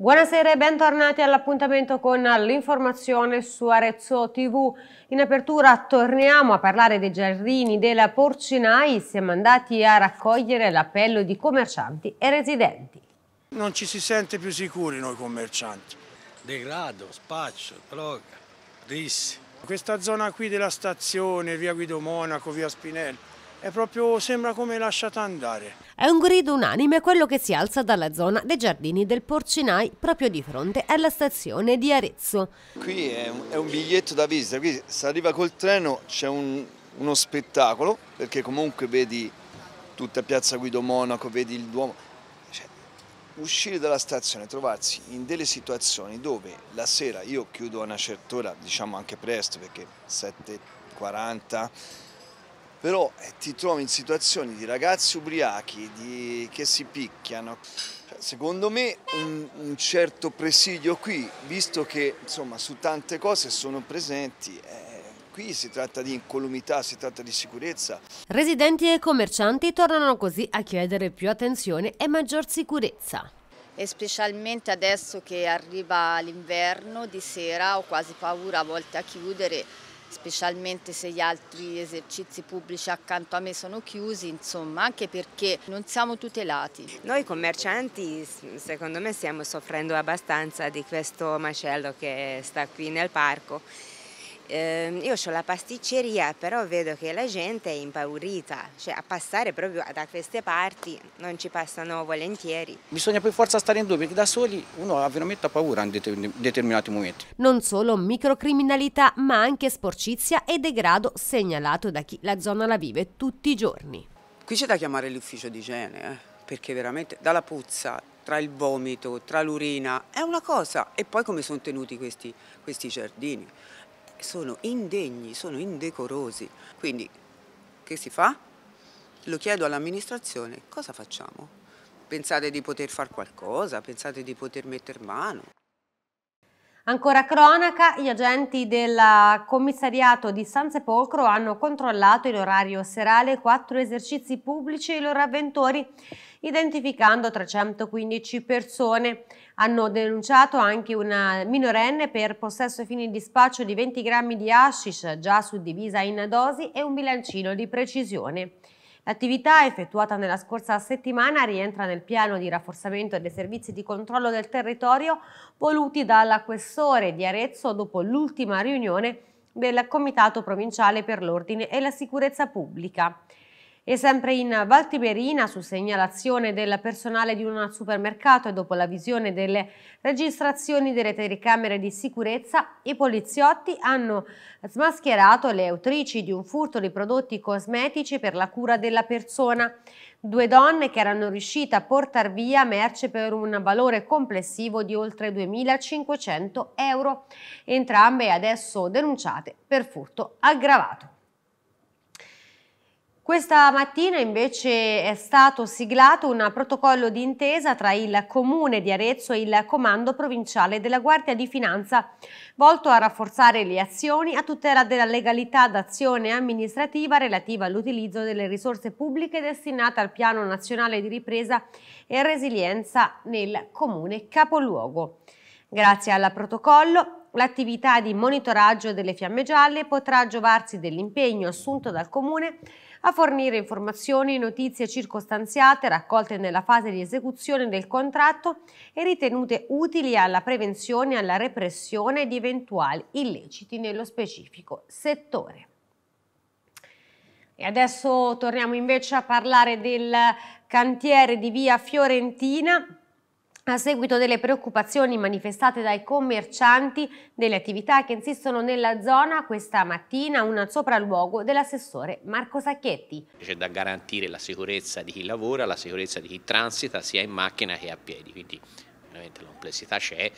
Buonasera e bentornati all'appuntamento con l'informazione su Arezzo TV. In apertura torniamo a parlare dei giardini della Porcinai, siamo andati a raccogliere l'appello di commercianti e residenti. Non ci si sente più sicuri noi commercianti. Degrado, spaccio, droga, risse. Questa zona qui della stazione, via Guido Monaco, via Spinelli, è proprio, sembra come lasciata andare. È un grido unanime quello che si alza dalla zona dei giardini del Porcinai, proprio di fronte alla stazione di Arezzo. Qui è un, è un biglietto da visita, qui si arriva col treno, c'è un, uno spettacolo, perché comunque vedi tutta Piazza Guido Monaco, vedi il Duomo. Cioè, uscire dalla stazione, trovarsi in delle situazioni dove la sera, io chiudo a una certa ora, diciamo anche presto, perché 7.40, però eh, ti trovi in situazioni di ragazzi ubriachi di... che si picchiano. secondo me un, un, certo presidio qui, visto che insomma, su tante cose sono presenti, eh, qui si tratta di incolumità, si tratta di sicurezza. Residenti e commercianti tornano così a chiedere più attenzione e maggior sicurezza. E specialmente adesso che arriva l'inverno, di sera ho quasi paura a volte a chiudere specialmente se gli altri esercizi pubblici accanto a me sono chiusi, insomma, anche perché non siamo tutelati. Noi commercianti, secondo me, stiamo soffrendo abbastanza di questo macello che sta qui nel parco. Eh, io ho la pasticceria, però vedo che la gente è impaurita, cioè a passare proprio da queste parti non ci passano volentieri. Bisogna per forza stare in due, perché da soli uno ha veramente paura in determinati momenti. Non solo microcriminalità, ma anche sporcizia e degrado segnalato da chi la zona la vive tutti i giorni. Qui c'è da chiamare l'ufficio di igiene, eh, perché veramente dalla puzza tra il vomito, tra l'urina, è una cosa. E poi come sono tenuti questi, questi giardini sono indegni, sono indecorosi. Quindi che si fa? Lo chiedo all'amministrazione, cosa facciamo? Pensate di poter fare qualcosa? Pensate di poter mettere mano? Ancora cronaca, gli agenti del commissariato di San Sepolcro hanno controllato in orario serale quattro esercizi pubblici e i loro avventori, identificando 315 persone hanno denunciato anche una minorenne per possesso e fine di spaccio di 20 grammi di hashish già suddivisa in dosi e un bilancino di precisione. L'attività effettuata nella scorsa settimana rientra nel piano di rafforzamento dei servizi di controllo del territorio voluti dalla di Arezzo dopo l'ultima riunione del Comitato Provinciale per l'Ordine e la Sicurezza Pubblica. E sempre in Valtiberina, su segnalazione del personale di un supermercato e dopo la visione delle registrazioni delle telecamere di sicurezza, i poliziotti hanno smascherato le autrici di un furto di prodotti cosmetici per la cura della persona. Due donne che erano riuscite a portare via merce per un valore complessivo di oltre 2.500 euro, entrambe adesso denunciate per furto aggravato. Questa mattina invece è stato siglato un protocollo d'intesa tra il Comune di Arezzo e il Comando Provinciale della Guardia di Finanza, volto a rafforzare le azioni a tutela della legalità d'azione amministrativa relativa all'utilizzo delle risorse pubbliche destinate al Piano Nazionale di Ripresa e Resilienza nel Comune Capoluogo. Grazie al protocollo, l'attività di monitoraggio delle fiamme gialle potrà giovarsi dell'impegno assunto dal Comune a fornire informazioni e notizie circostanziate raccolte nella fase di esecuzione del contratto e ritenute utili alla prevenzione e alla repressione di eventuali illeciti nello specifico settore. E adesso torniamo invece a parlare del cantiere di via Fiorentina a seguito delle preoccupazioni manifestate dai commercianti delle attività che insistono nella zona questa mattina un sopralluogo dell'assessore Marco Sacchetti. C'è da garantire la sicurezza di chi lavora, la sicurezza di chi transita sia in macchina che a piedi, quindi ovviamente la complessità c'è,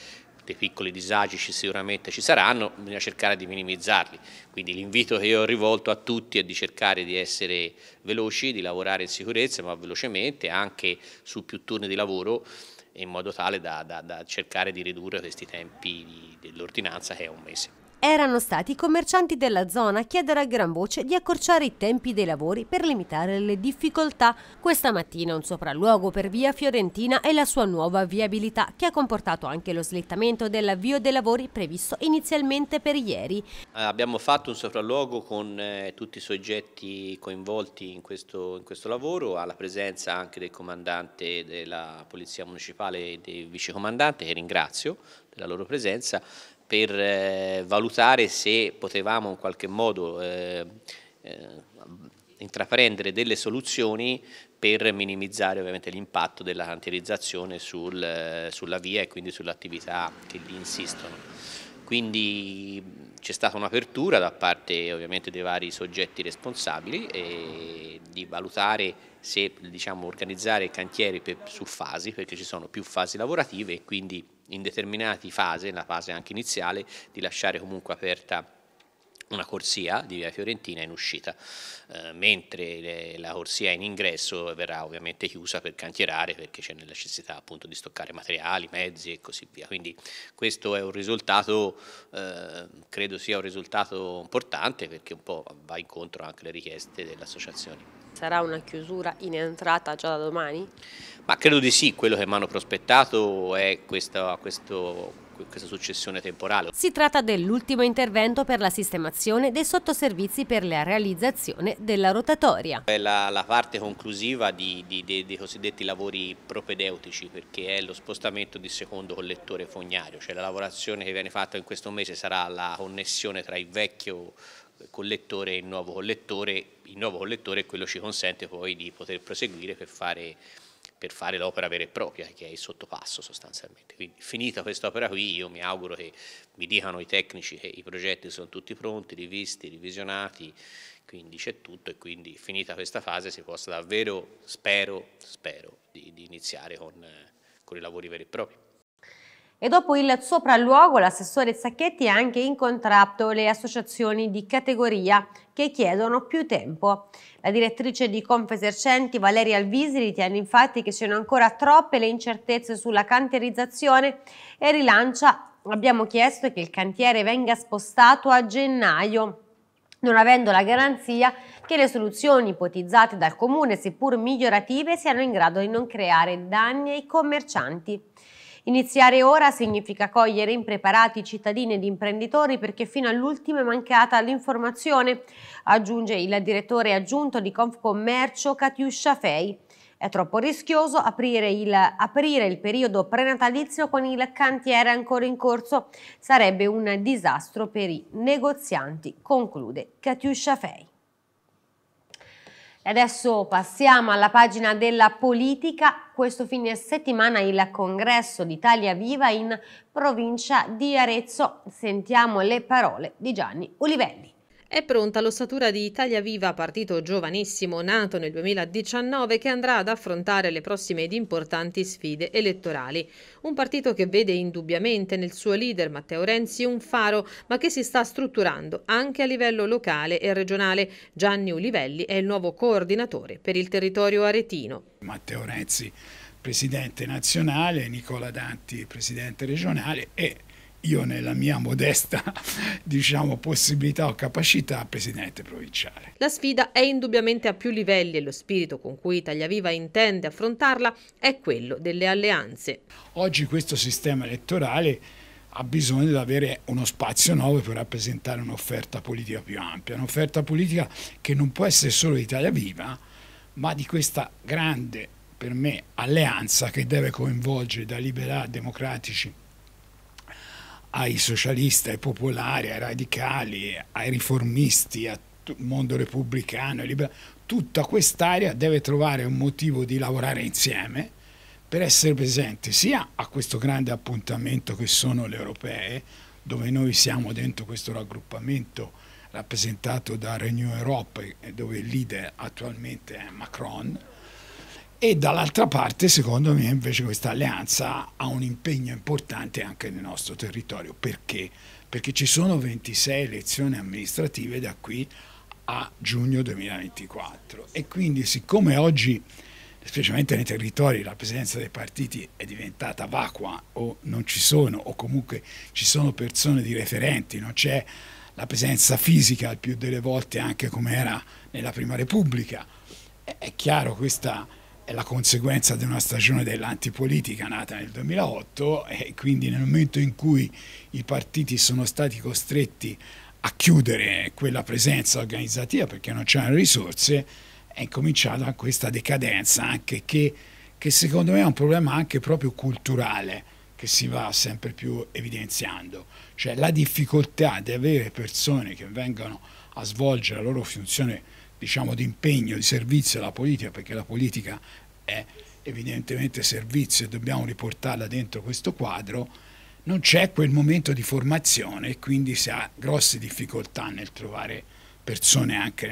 dei piccoli disagi ci sicuramente ci saranno, bisogna cercare di minimizzarli, quindi l'invito che io ho rivolto a tutti è di cercare di essere veloci, di lavorare in sicurezza ma velocemente anche su più turni di lavoro in modo tale da, da, da cercare di ridurre questi tempi dell'ordinanza che è un mese. Erano stati i commercianti della zona a chiedere a gran voce di accorciare i tempi dei lavori per limitare le difficoltà. Questa mattina un sopralluogo per via Fiorentina e la sua nuova viabilità che ha comportato anche lo slittamento dell'avvio dei lavori previsto inizialmente per ieri. Eh, abbiamo fatto un sopralluogo con eh, tutti i soggetti coinvolti in questo, in questo lavoro, alla presenza anche del comandante della Polizia Municipale e del vicecomandante che ringrazio della loro presenza per eh, valutare se potevamo in qualche modo eh, eh intraprendere delle soluzioni per minimizzare ovviamente l'impatto della cantierizzazione sul, eh, sulla via e quindi sull'attività che lì insistono. Quindi c'è stata un'apertura da parte ovviamente dei vari soggetti responsabili eh, di valutare se diciamo, organizzare i cantieri per, su fasi, perché ci sono più fasi lavorative e quindi in determinate fasi, nella fase anche iniziale, di lasciare comunque aperta una corsia di via Fiorentina in uscita, eh, mentre le, la corsia in ingresso verrà ovviamente chiusa per cantierare perché c'è necessità appunto di stoccare materiali, mezzi e così via. Quindi questo è un risultato, eh, credo sia un risultato importante perché un po' va incontro anche alle richieste delle associazioni. Sarà una chiusura in entrata già da domani? Ma credo di sì, quello che mi hanno prospettato è questa, questo questa successione temporale. Si tratta dell'ultimo intervento per la sistemazione dei sottoservizi per la realizzazione della rotatoria. È la, la parte conclusiva di, di, di, dei cosiddetti lavori propedeutici perché è lo spostamento di secondo collettore fognario, cioè la lavorazione che viene fatta in questo mese sarà la connessione tra il vecchio collettore e il nuovo collettore, il nuovo collettore quello ci consente poi di poter proseguire per fare, fare l'opera vera e propria che è il sottopasso sostanzialmente. Quindi finita quest'opera qui io mi auguro che mi dicano i tecnici che i progetti sono tutti pronti, rivisti, revisionati, quindi c'è tutto e quindi finita questa fase si possa davvero, spero, spero di, di iniziare con, con i lavori veri e propri e dopo il sopralluogo l'assessore Zacchetti ha anche incontrato le associazioni di categoria che chiedono più tempo. La direttrice di Confesercenti Valeria Alvisi ritiene infatti che siano ancora troppe le incertezze sulla canterizzazione e rilancia abbiamo chiesto che il cantiere venga spostato a gennaio non avendo la garanzia che le soluzioni ipotizzate dal comune, seppur migliorative, siano in grado di non creare danni ai commercianti. Iniziare ora significa cogliere impreparati cittadini ed imprenditori perché fino all'ultimo è mancata l'informazione, aggiunge il direttore aggiunto di Confcommercio Katiuscia Fei. È troppo rischioso aprire il, aprire il, periodo prenatalizio con il cantiere ancora in corso. Sarebbe un disastro per i negozianti, conclude Katiuscia Fei. E Adesso passiamo alla pagina della politica. Questo fine settimana il congresso d'Italia Viva in provincia di Arezzo. Sentiamo le parole di Gianni Olivelli. È pronta l'ossatura di Italia Viva, partito giovanissimo nato nel 2019 che andrà ad affrontare le prossime ed importanti sfide elettorali. Un partito che vede indubbiamente nel suo leader Matteo Renzi un faro ma che si sta strutturando anche a livello locale e regionale. Gianni Ulivelli è il nuovo coordinatore per il territorio aretino. Matteo Renzi, presidente nazionale, Nicola Danti, presidente regionale e io nella mia modesta diciamo, possibilità o capacità presidente provinciale. La sfida è indubbiamente a più livelli e lo spirito con cui Tagliaviva intende affrontarla è quello delle alleanze. Oggi questo sistema elettorale ha bisogno di avere uno spazio nuovo per rappresentare un'offerta politica più ampia, un'offerta politica che non può essere solo Italia Viva, ma di questa grande, per me, alleanza che deve coinvolgere da liberali democratici ai socialisti, ai popolari, ai radicali, ai riformisti, al mondo repubblicano, libero, tutta quest'area deve trovare un motivo di lavorare insieme per essere presente sia a questo grande appuntamento che sono le europee, dove noi siamo dentro questo raggruppamento rappresentato da Renew Europe, dove il leader attualmente è Macron, e dall'altra parte secondo me invece questa alleanza ha un impegno importante anche nel nostro territorio perché? perché ci sono 26 elezioni amministrative da qui a giugno 2024 e quindi siccome oggi specialmente nei territori la presenza dei partiti è diventata vacua o non ci sono o comunque ci sono persone di referenti, non c'è la presenza fisica al più delle volte anche come era nella prima repubblica, è chiaro questa è la conseguenza di una stagione dell'antipolitica nata nel 2008 e quindi nel momento in cui i partiti sono stati costretti a chiudere quella presenza organizzativa perché non c'erano risorse è cominciata questa decadenza anche che, che secondo me è un problema anche proprio culturale che si va sempre più evidenziando, cioè la difficoltà di avere persone che vengano a svolgere la loro funzione diciamo, di impegno, di servizio alla politica, perché la politica è evidentemente servizio e dobbiamo riportarla dentro questo quadro, non c'è quel momento di formazione e quindi si ha grosse difficoltà nel trovare persone anche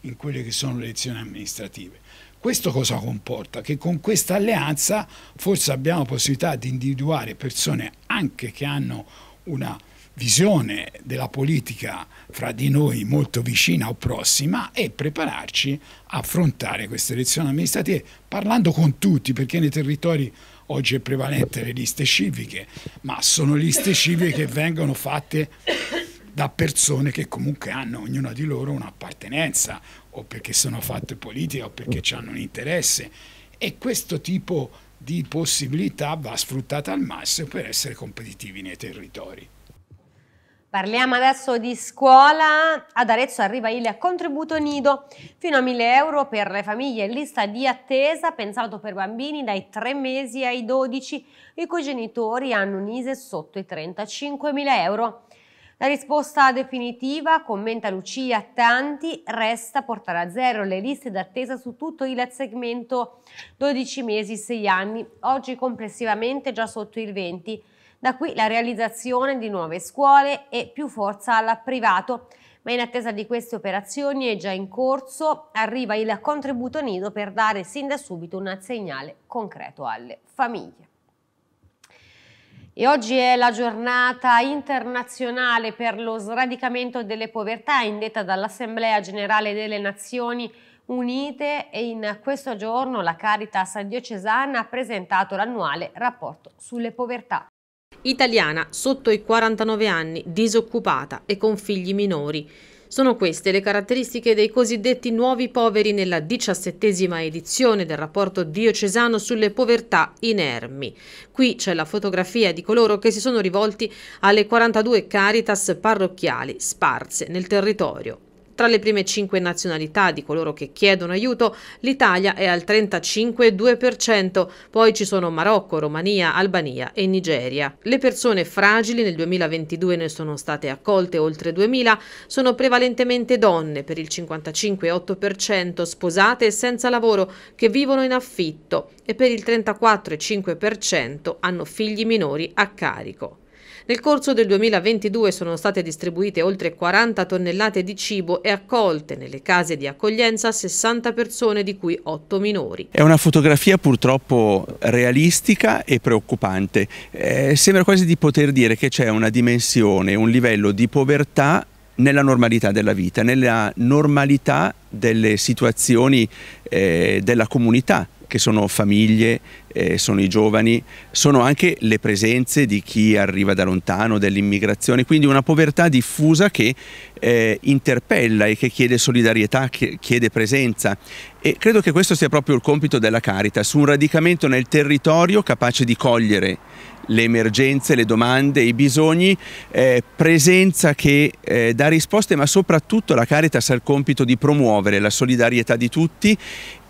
in quelle che sono le elezioni amministrative. Questo cosa comporta? Che con questa alleanza forse abbiamo possibilità di individuare persone anche che hanno una visione della politica fra di noi molto vicina o prossima e prepararci a affrontare queste elezioni amministrative parlando con tutti perché nei territori oggi è prevalente le liste civiche ma sono liste civiche che vengono fatte da persone che comunque hanno ognuna di loro un'appartenenza o perché sono fatte politica o perché hanno un interesse e questo tipo di possibilità va sfruttata al massimo per essere competitivi nei territori. Parliamo adesso di scuola. Ad Arezzo arriva il contributo nido, fino a 1000 euro per le famiglie in lista di attesa, pensato per bambini dai 3 mesi ai 12, i cui genitori hanno un ISE sotto i 35.000 euro. La risposta definitiva, commenta Lucia Tanti, resta portare a zero le liste d'attesa su tutto il segmento 12 mesi, 6 anni, oggi complessivamente già sotto il 20 da qui la realizzazione di nuove scuole e più forza al privato. Ma in attesa di queste operazioni è già in corso, arriva il contributo nido per dare sin da subito un segnale concreto alle famiglie. E oggi è la giornata internazionale per lo sradicamento delle povertà indetta dall'Assemblea Generale delle Nazioni Unite e in questo giorno la Caritas diocesana ha presentato l'annuale rapporto sulle povertà. Italiana sotto i 49 anni, disoccupata e con figli minori. Sono queste le caratteristiche dei cosiddetti nuovi poveri nella diciassettesima edizione del rapporto diocesano sulle povertà inermi. Qui c'è la fotografia di coloro che si sono rivolti alle 42 caritas parrocchiali sparse nel territorio. Tra le prime cinque nazionalità di coloro che chiedono aiuto, l'Italia è al 35,2%, poi ci sono Marocco, Romania, Albania e Nigeria. Le persone fragili nel 2022 ne sono state accolte oltre 2.000, sono prevalentemente donne per il 55,8%, sposate e senza lavoro, che vivono in affitto e per il 34,5% hanno figli minori a carico. Nel corso del 2022 sono state distribuite oltre 40 tonnellate di cibo e accolte nelle case di accoglienza 60 persone, di cui 8 minori. È una fotografia purtroppo realistica e preoccupante. Eh, sembra quasi di poter dire che c'è una dimensione, un livello di povertà nella normalità della vita, nella normalità delle situazioni eh, della comunità che sono famiglie, eh, sono i giovani, sono anche le presenze di chi arriva da lontano, dell'immigrazione, quindi una povertà diffusa che eh, interpella e che chiede solidarietà, che chiede presenza e credo che questo sia proprio il compito della Caritas, un radicamento nel territorio capace di cogliere le emergenze, le domande, i bisogni, eh, presenza che eh, dà risposte, ma soprattutto la Caritas ha il compito di promuovere la solidarietà di tutti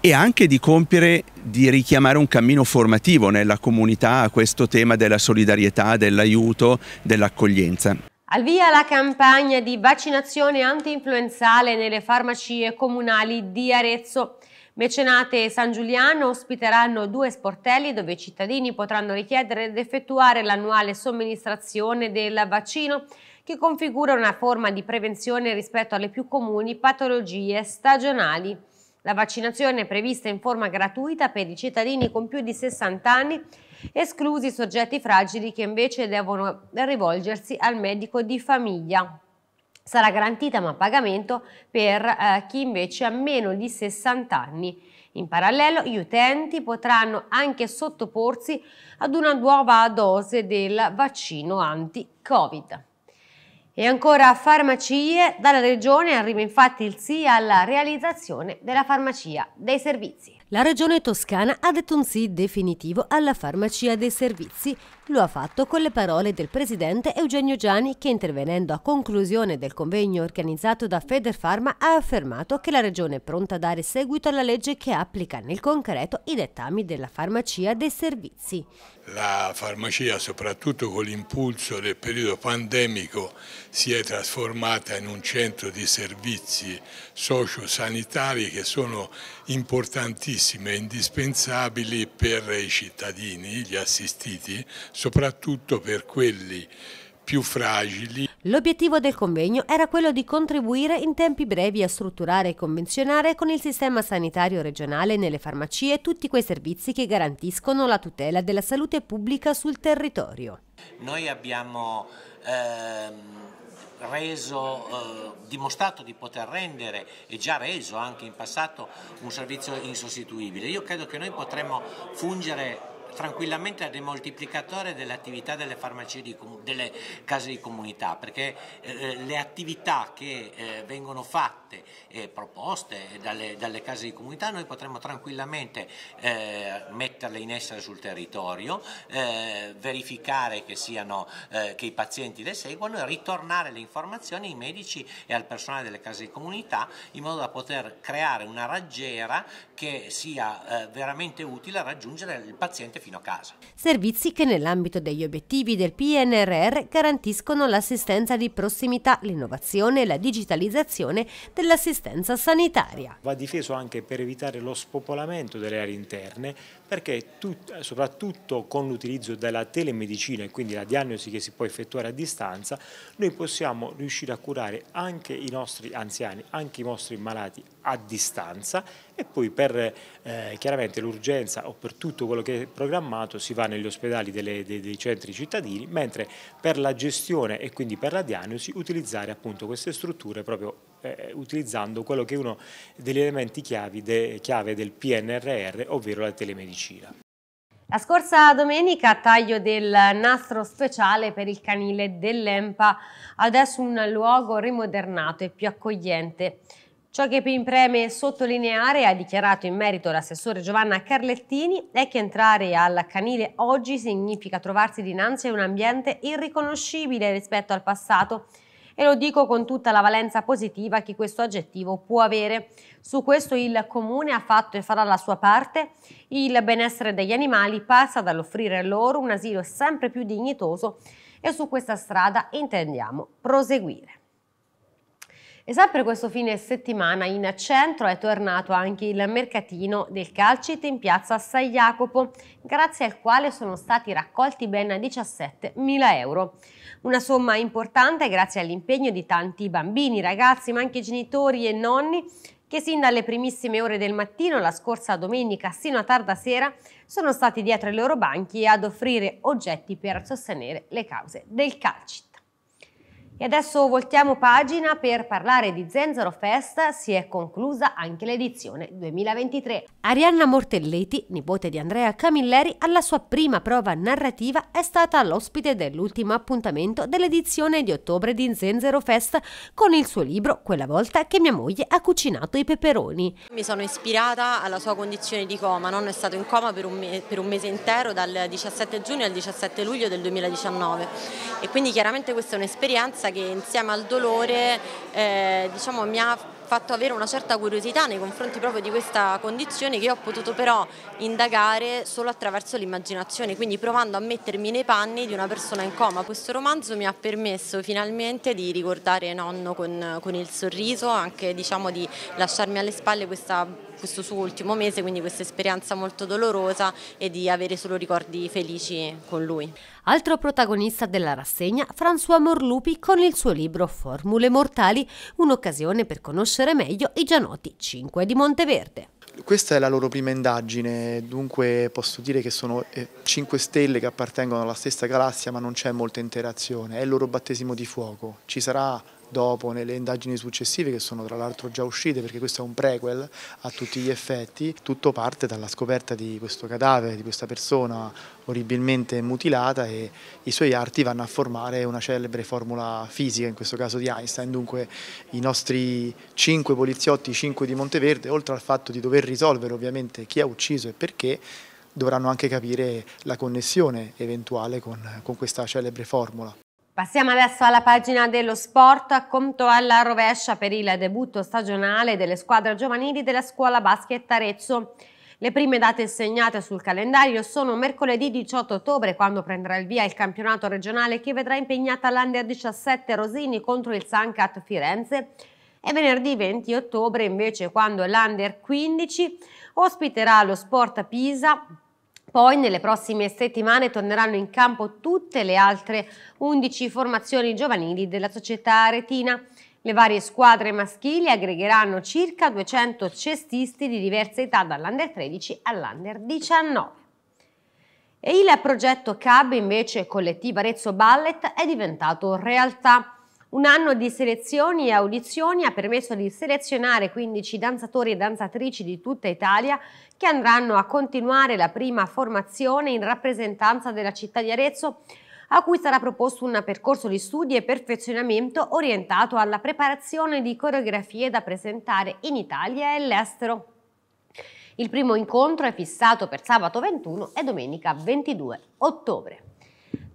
e anche di compiere, di richiamare un cammino formativo nella comunità a questo tema della solidarietà, dell'aiuto, dell'accoglienza. Al via la campagna di vaccinazione anti-influenzale nelle farmacie comunali di Arezzo. Mecenate e San Giuliano ospiteranno due sportelli dove i cittadini potranno richiedere ed effettuare l'annuale somministrazione del vaccino che configura una forma di prevenzione rispetto alle più comuni patologie stagionali. La vaccinazione è prevista in forma gratuita per i cittadini con più di 60 anni, esclusi i soggetti fragili che invece devono rivolgersi al medico di famiglia. Sarà garantita ma a pagamento per eh, chi invece ha meno di 60 anni. In parallelo gli utenti potranno anche sottoporsi ad una nuova dose del vaccino anti-Covid. E ancora farmacie, dalla Regione arriva infatti il sì alla realizzazione della farmacia dei servizi. La Regione Toscana ha detto un sì definitivo alla farmacia dei servizi. Lo ha fatto con le parole del presidente Eugenio Gianni che intervenendo a conclusione del convegno organizzato da Federfarma ha affermato che la Regione è pronta a dare seguito alla legge che applica nel concreto i dettami della farmacia dei servizi la farmacia, soprattutto con l'impulso del periodo pandemico, si è trasformata in un centro di servizi sociosanitari che sono importantissimi e indispensabili per i cittadini, gli assistiti, soprattutto per quelli più fragili. L'obiettivo del convegno era quello di contribuire in tempi brevi a strutturare e convenzionare con il sistema sanitario regionale nelle farmacie tutti quei servizi che garantiscono la tutela della salute pubblica sul territorio. Noi abbiamo ehm, reso, eh, dimostrato di poter rendere e già reso anche in passato un servizio insostituibile. Io credo che noi potremmo fungere tranquillamente a demoltiplicatore dell'attività delle farmacie, di, delle case di comunità, perché eh, eh, le attività che eh, vengono fatte e proposte dalle, dalle, case di comunità noi potremmo tranquillamente eh, metterle in essere sul territorio, eh, verificare che, siano, eh, che i pazienti le seguano e ritornare le informazioni ai medici e al personale delle case di comunità in modo da poter creare una raggiera che sia veramente utile a raggiungere il paziente fino a casa. Servizi che nell'ambito degli obiettivi del PNRR garantiscono l'assistenza di prossimità, l'innovazione e la digitalizzazione dell'assistenza sanitaria. Va difeso anche per evitare lo spopolamento delle aree interne perché tut, soprattutto con l'utilizzo della telemedicina e quindi la diagnosi che si può effettuare a distanza, noi possiamo riuscire a curare anche i nostri anziani, anche i nostri malati a distanza e poi per eh, chiaramente l'urgenza o per tutto quello che è programmato si va negli ospedali delle, dei, dei, centri cittadini, mentre per la gestione e quindi per la diagnosi utilizzare appunto queste strutture proprio eh, utilizzando quello che è uno degli elementi chiave, de, chiave del PNRR, ovvero la telemedicina. La scorsa domenica taglio del nastro speciale per il canile dell'EMPA, adesso un luogo rimodernato e più accogliente. Ciò che più impreme sottolineare, ha dichiarato in merito l'assessore Giovanna Carlettini, è che entrare al canile oggi significa trovarsi dinanzi a un ambiente irriconoscibile rispetto al passato e lo dico con tutta la valenza positiva che questo aggettivo può avere. Su questo il Comune ha fatto e farà la sua parte. Il benessere degli animali passa dall'offrire loro un asilo sempre più dignitoso e su questa strada intendiamo proseguire. E sempre questo fine settimana in centro è tornato anche il mercatino del Calcite in piazza San Jacopo, grazie al quale sono stati raccolti ben 17.000 euro. Una somma importante grazie all'impegno di tanti bambini, ragazzi, ma anche genitori e nonni che sin dalle primissime ore del mattino la scorsa domenica sino a tarda sera sono stati dietro i loro banchi ad offrire oggetti per sostenere le cause del calcito. E adesso voltiamo pagina per parlare di Zenzero Fest, si è conclusa anche l'edizione 2023. Arianna Mortelletti, nipote di Andrea Camilleri, alla sua prima prova narrativa è stata l'ospite dell'ultimo appuntamento dell'edizione di ottobre di Zenzero Fest con il suo libro Quella volta che mia moglie ha cucinato i peperoni. Mi sono ispirata alla sua condizione di coma, non è stato in coma per un, me per un mese intero dal 17 giugno al 17 luglio del 2019 e quindi chiaramente questa è un'esperienza che insieme al dolore eh, diciamo, mi ha fatto avere una certa curiosità nei confronti proprio di questa condizione che ho potuto però indagare solo attraverso l'immaginazione, quindi provando a mettermi nei panni di una persona in coma. Questo romanzo mi ha permesso finalmente di ricordare nonno con, con il sorriso, anche diciamo, di lasciarmi alle spalle questa questo suo ultimo mese, quindi questa esperienza molto dolorosa e di avere solo ricordi felici con lui. Altro protagonista della rassegna, François Morlupi con il suo libro Formule Mortali, un'occasione per conoscere meglio i già noti 5 di Monteverde. Questa è la loro prima indagine, dunque posso dire che sono 5 eh, stelle che appartengono alla stessa galassia ma non c'è molta interazione, è il loro battesimo di fuoco, ci sarà dopo nelle indagini successive che sono tra l'altro già uscite perché questo è un prequel a tutti gli effetti, tutto parte dalla scoperta di questo cadavere, di questa persona orribilmente mutilata e i suoi arti vanno a formare una celebre formula fisica, in questo caso di Einstein, dunque i nostri cinque poliziotti, cinque di Monteverde, oltre al fatto di dover risolvere ovviamente chi ha ucciso e perché, dovranno anche capire la connessione eventuale con, con questa celebre formula. Passiamo adesso alla pagina dello sport, a conto alla rovescia per il debutto stagionale delle squadre giovanili della scuola basket Arezzo. Le prime date segnate sul calendario sono mercoledì 18 ottobre quando prenderà il via il campionato regionale che vedrà impegnata l'Under 17 Rosini contro il Sancat Firenze e venerdì 20 ottobre invece quando l'Under 15 ospiterà lo Sport Pisa poi nelle prossime settimane torneranno in campo tutte le altre 11 formazioni giovanili della società aretina. Le varie squadre maschili aggregheranno circa 200 cestisti di diversa età dall'Under 13 all'Under 19. E il progetto CAB invece collettivo Arezzo Ballet è diventato realtà. Un anno di selezioni e audizioni ha permesso di selezionare 15 danzatori e danzatrici di tutta Italia che andranno a continuare la prima formazione in rappresentanza della città di Arezzo a cui sarà proposto un percorso di studi e perfezionamento orientato alla preparazione di coreografie da presentare in Italia e all'estero. Il primo incontro è fissato per sabato 21 e domenica 22 ottobre.